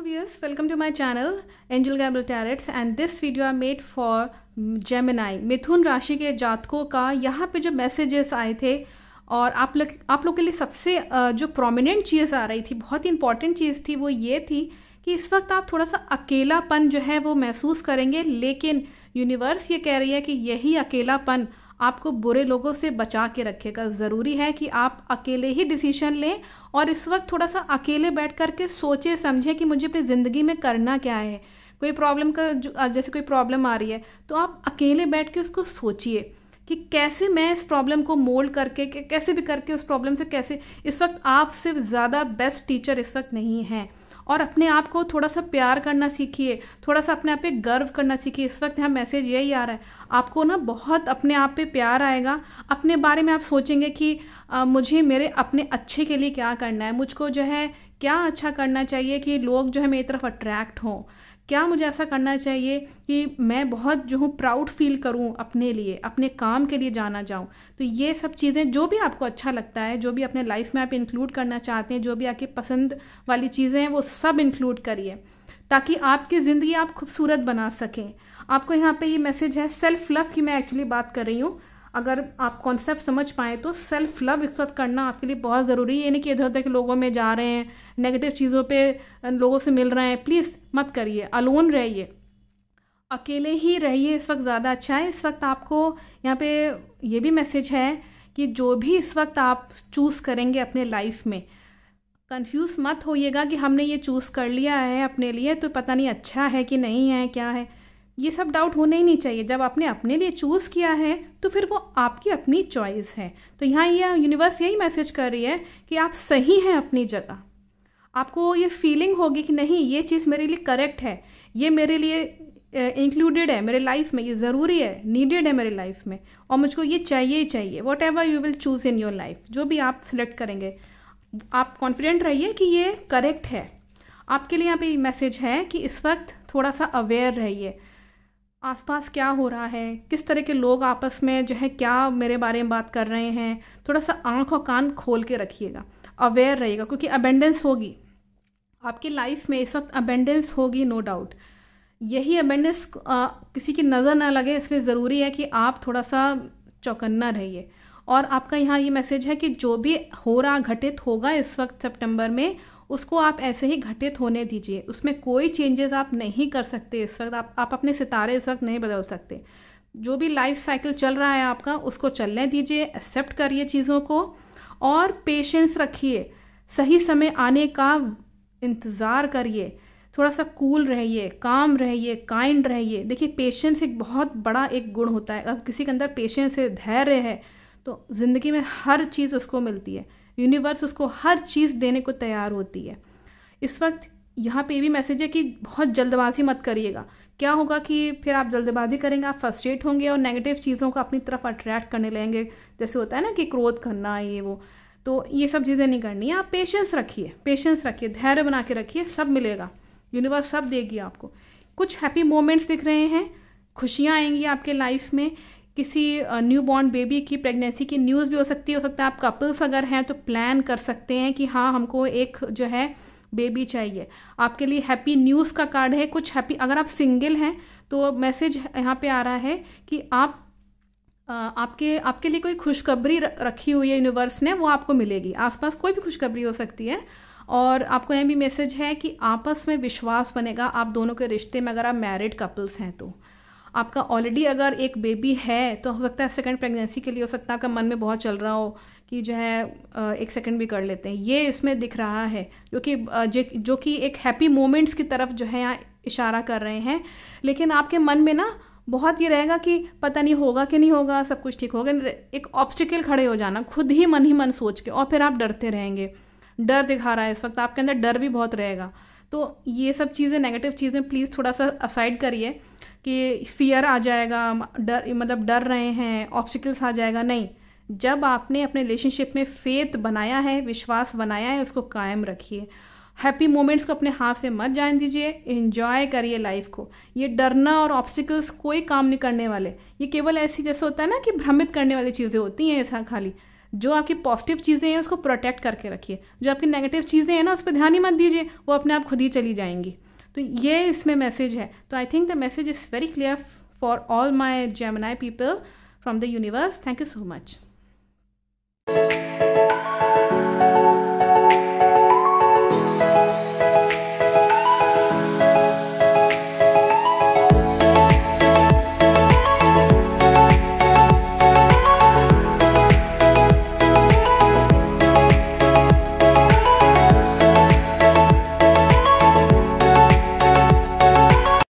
hello welcome to to channel Angel Gamble gamble and this video are made for for Mithun राशि के जातकों का यहाँ पे जो मैसेजेस आए थे और आप लोग आप लोग के लिए सबसे जो प्रोमिनेंट चीज़ आ रही थी बहुत ही इंपॉर्टेंट चीज़ थी वो ये थी कि इस वक्त आप थोड़ा सा अकेलापन जो है वो महसूस करेंगे लेकिन यूनिवर्स ये कह रही है कि यही अकेलापन आपको बुरे लोगों से बचा के रखेगा ज़रूरी है कि आप अकेले ही डिसीजन लें और इस वक्त थोड़ा सा अकेले बैठ कर के सोचें समझें कि मुझे अपनी ज़िंदगी में करना क्या है कोई प्रॉब्लम का जैसे कोई प्रॉब्लम आ रही है तो आप अकेले बैठ के उसको सोचिए कि कैसे मैं इस प्रॉब्लम को मोल्ड करके कैसे भी करके उस प्रॉब्लम से कैसे इस वक्त आप सिर्फ ज़्यादा बेस्ट टीचर इस वक्त नहीं हैं और अपने आप को थोड़ा सा प्यार करना सीखिए थोड़ा सा अपने आप पे गर्व करना सीखिए इस वक्त यहाँ मैसेज यही आ रहा है आपको ना बहुत अपने आप पे प्यार आएगा अपने बारे में आप सोचेंगे कि आ, मुझे मेरे अपने अच्छे के लिए क्या करना है मुझको जो है क्या अच्छा करना चाहिए कि लोग जो है मेरी तरफ अट्रैक्ट हों क्या मुझे ऐसा करना चाहिए कि मैं बहुत जो हूँ प्राउड फील करूँ अपने लिए अपने काम के लिए जाना जाऊँ तो ये सब चीज़ें जो भी आपको अच्छा लगता है जो भी अपने लाइफ में आप इंक्लूड करना चाहते हैं जो भी आपकी पसंद वाली चीज़ें हैं वो सब इंक्लूड करिए ताकि आपकी ज़िंदगी आप खूबसूरत बना सकें आपको यहाँ पे ये मैसेज है सेल्फ लव की मैं एक्चुअली बात कर रही हूँ अगर आप कॉन्सेप्ट समझ पाए तो सेल्फ लव इस वक्त करना आपके लिए बहुत ज़रूरी है ये नहीं कि इधर उधर के लोगों में जा रहे हैं नेगेटिव चीज़ों पे लोगों से मिल रहे हैं प्लीज़ मत करिए अलोन रहिए अकेले ही रहिए इस वक्त ज़्यादा अच्छा है इस वक्त आपको यहाँ पे ये भी मैसेज है कि जो भी इस वक्त आप चूज़ करेंगे अपने लाइफ में कंफ्यूज मत होइएगा कि हमने ये चूज़ कर लिया है अपने लिए तो पता नहीं अच्छा है कि नहीं है क्या है ये सब डाउट होने ही नहीं चाहिए जब आपने अपने लिए चूज़ किया है तो फिर वो आपकी अपनी चॉइस है तो यहाँ ये यूनिवर्स यही मैसेज कर रही है कि आप सही हैं अपनी जगह आपको ये फीलिंग होगी कि नहीं ये चीज़ मेरे लिए करेक्ट है ये मेरे लिए इंक्लूडेड है मेरे लाइफ में ये ज़रूरी है नीडेड है मेरे लाइफ में और मुझको ये चाहिए ही चाहिए whatever you will choose in your life जो भी आप सिलेक्ट करेंगे आप कॉन्फिडेंट रहिए कि ये करेक्ट है आपके लिए यहाँ पे मैसेज है कि इस वक्त थोड़ा सा अवेयर रहिए आसपास क्या हो रहा है किस तरह के लोग आपस में जो है क्या मेरे बारे में बात कर रहे हैं थोड़ा सा आँख और कान खोल के रखिएगा अवेयर रहेगा क्योंकि अबेंडेंस होगी आपकी लाइफ में इस वक्त अबेंडेंस होगी नो डाउट यही अबेंडेंस किसी की नज़र ना लगे इसलिए ज़रूरी है कि आप थोड़ा सा चौकन्ना रहिए और आपका यहाँ ये मैसेज है कि जो भी हो रहा घटित होगा इस वक्त सितंबर में उसको आप ऐसे ही घटित होने दीजिए उसमें कोई चेंजेस आप नहीं कर सकते इस वक्त आप आप अपने सितारे इस वक्त नहीं बदल सकते जो भी लाइफ साइकिल चल रहा है आपका उसको चलने दीजिए एक्सेप्ट करिए चीज़ों को और पेशेंस रखिए सही समय आने का इंतज़ार करिए थोड़ा सा कूल रहिए काम रहिए काइंड रहिए देखिए पेशेंस एक बहुत बड़ा एक गुण होता है अगर किसी के अंदर पेशेंस है धैर्य है तो ज़िंदगी में हर चीज़ उसको मिलती है यूनिवर्स उसको हर चीज़ देने को तैयार होती है इस वक्त यहाँ पे भी मैसेज है कि बहुत जल्दबाजी मत करिएगा क्या होगा कि फिर आप जल्दबाजी करेंगे आप फ्रस्ट्रेट होंगे और नेगेटिव चीज़ों को अपनी तरफ अट्रैक्ट करने लगेंगे जैसे होता है ना कि क्रोध करना ये वो तो ये सब चीज़ें नहीं करनी है आप पेशेंस रखिए पेशेंस रखिए धैर्य बना के रखिए सब मिलेगा यूनिवर्स सब देगी आपको कुछ हैप्पी मोमेंट्स दिख रहे हैं खुशियाँ आएंगी आपके लाइफ में किसी न्यू बॉर्न बेबी की प्रेगनेंसी की न्यूज़ भी हो सकती है हो सकता है आप कपल्स अगर हैं तो प्लान कर सकते हैं कि हाँ हमको एक जो है बेबी चाहिए आपके लिए हैप्पी न्यूज़ का कार्ड है कुछ हैप्पी अगर आप सिंगल हैं तो मैसेज यहाँ पे आ रहा है कि आप आपके आपके लिए कोई खुशखबरी रखी हुई है यूनिवर्स ने वो आपको मिलेगी आसपास कोई भी खुशखबरी हो सकती है और आपको यह भी मैसेज है कि आपस में विश्वास बनेगा आप दोनों के रिश्ते में अगर आप मैरिड कपल्स हैं तो आपका ऑलरेडी अगर एक बेबी है तो हो सकता है सेकंड प्रेगनेंसी के लिए हो सकता है आपका मन में बहुत चल रहा हो कि जो है एक सेकंड भी कर लेते हैं ये इसमें दिख रहा है जो कि जो कि एक हैप्पी मोमेंट्स की तरफ जो है यहाँ इशारा कर रहे हैं लेकिन आपके मन में ना बहुत ये रहेगा कि पता नहीं होगा कि नहीं होगा सब कुछ ठीक होगा एक ऑब्स्टिकल खड़े हो जाना खुद ही मन ही मन सोच के और फिर आप डरते रहेंगे डर दिखा रहा है इस वक्त आपके अंदर डर भी बहुत रहेगा तो ये सब चीज़ें नेगेटिव चीज़ें प्लीज़ थोड़ा सा असाइड करिए कि फियर आ जाएगा डर मतलब डर रहे हैं ऑब्स्टिकल्स आ जाएगा नहीं जब आपने अपने रिलेशनशिप में फेथ बनाया है विश्वास बनाया है उसको कायम रखिए हैप्पी मोमेंट्स को अपने हाथ से मत जान दीजिए इन्जॉय करिए लाइफ को ये डरना और ऑब्स्टिकल्स कोई काम नहीं करने वाले ये केवल ऐसी जैसे होता है ना कि भ्रमित करने वाली चीज़ें होती हैं ऐसा खाली जो आपकी पॉजिटिव चीज़ें हैं उसको प्रोटेक्ट करके रखिए जो आपकी नेगेटिव चीज़ें हैं ना उस पर ध्यान ही मत दीजिए वो अपने आप खुद ही चली जाएंगी तो ये इसमें मैसेज है तो I think the message is very clear for all my Gemini people from the universe thank you so much